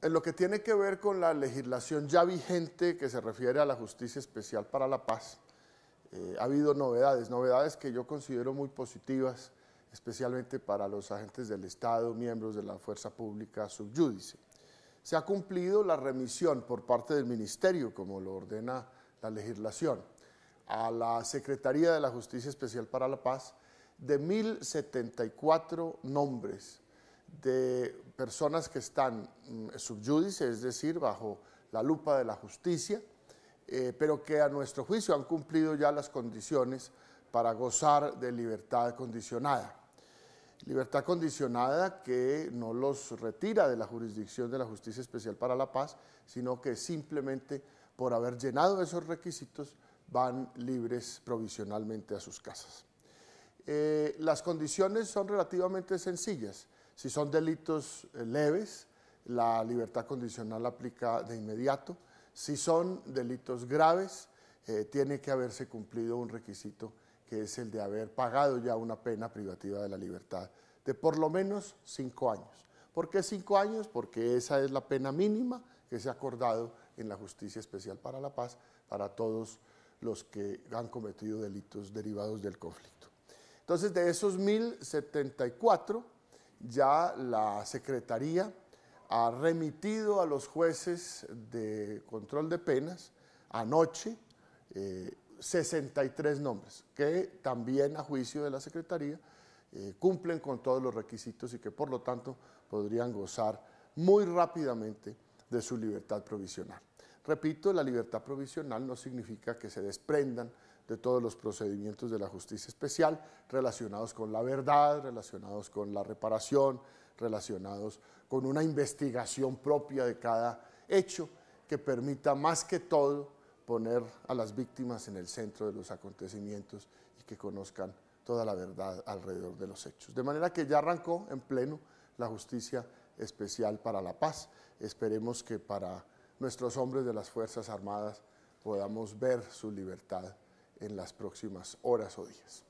En lo que tiene que ver con la legislación ya vigente que se refiere a la justicia especial para la paz, eh, ha habido novedades, novedades que yo considero muy positivas, especialmente para los agentes del Estado, miembros de la fuerza pública subyúdice. Se ha cumplido la remisión por parte del Ministerio, como lo ordena la legislación, a la Secretaría de la Justicia Especial para la Paz de 1.074 nombres de personas que están mm, subyúdice, es decir, bajo la lupa de la justicia, eh, pero que a nuestro juicio han cumplido ya las condiciones para gozar de libertad condicionada. Libertad condicionada que no los retira de la jurisdicción de la Justicia Especial para la Paz, sino que simplemente por haber llenado esos requisitos van libres provisionalmente a sus casas. Eh, las condiciones son relativamente sencillas. Si son delitos eh, leves, la libertad condicional aplica de inmediato. Si son delitos graves, eh, tiene que haberse cumplido un requisito que es el de haber pagado ya una pena privativa de la libertad de por lo menos cinco años. ¿Por qué cinco años? Porque esa es la pena mínima que se ha acordado en la Justicia Especial para la Paz para todos los que han cometido delitos derivados del conflicto. Entonces, de esos 1074, ya la Secretaría ha remitido a los jueces de control de penas anoche 63 eh, nombres que también a juicio de la Secretaría eh, cumplen con todos los requisitos y que por lo tanto podrían gozar muy rápidamente de su libertad provisional. Repito, la libertad provisional no significa que se desprendan de todos los procedimientos de la justicia especial relacionados con la verdad, relacionados con la reparación, relacionados con una investigación propia de cada hecho que permita más que todo poner a las víctimas en el centro de los acontecimientos y que conozcan toda la verdad alrededor de los hechos. De manera que ya arrancó en pleno la justicia especial para la paz. Esperemos que para nuestros hombres de las Fuerzas Armadas podamos ver su libertad en las próximas horas o días.